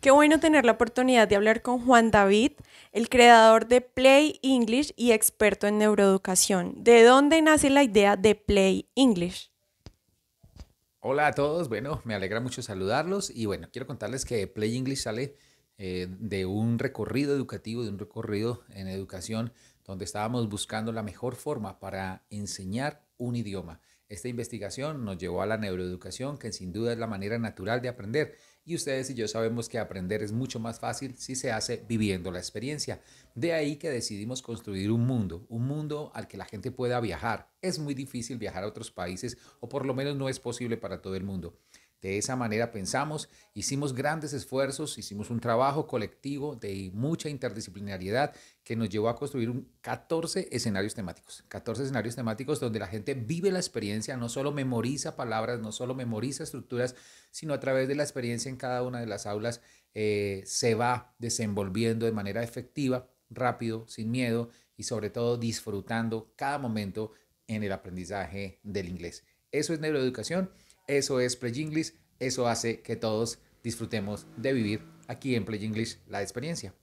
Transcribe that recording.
Qué bueno tener la oportunidad de hablar con Juan David, el creador de Play English y experto en neuroeducación. ¿De dónde nace la idea de Play English? Hola a todos, bueno, me alegra mucho saludarlos y bueno, quiero contarles que Play English sale eh, de un recorrido educativo, de un recorrido en educación, donde estábamos buscando la mejor forma para enseñar un idioma. Esta investigación nos llevó a la neuroeducación, que sin duda es la manera natural de aprender. Y ustedes y yo sabemos que aprender es mucho más fácil si se hace viviendo la experiencia. De ahí que decidimos construir un mundo, un mundo al que la gente pueda viajar. Es muy difícil viajar a otros países o por lo menos no es posible para todo el mundo. De esa manera pensamos, hicimos grandes esfuerzos, hicimos un trabajo colectivo de mucha interdisciplinariedad que nos llevó a construir un 14 escenarios temáticos. 14 escenarios temáticos donde la gente vive la experiencia, no solo memoriza palabras, no solo memoriza estructuras, sino a través de la experiencia en cada una de las aulas eh, se va desenvolviendo de manera efectiva, rápido, sin miedo y sobre todo disfrutando cada momento en el aprendizaje del inglés. Eso es neuroeducación. Eso es Play English, eso hace que todos disfrutemos de vivir aquí en Play English la experiencia.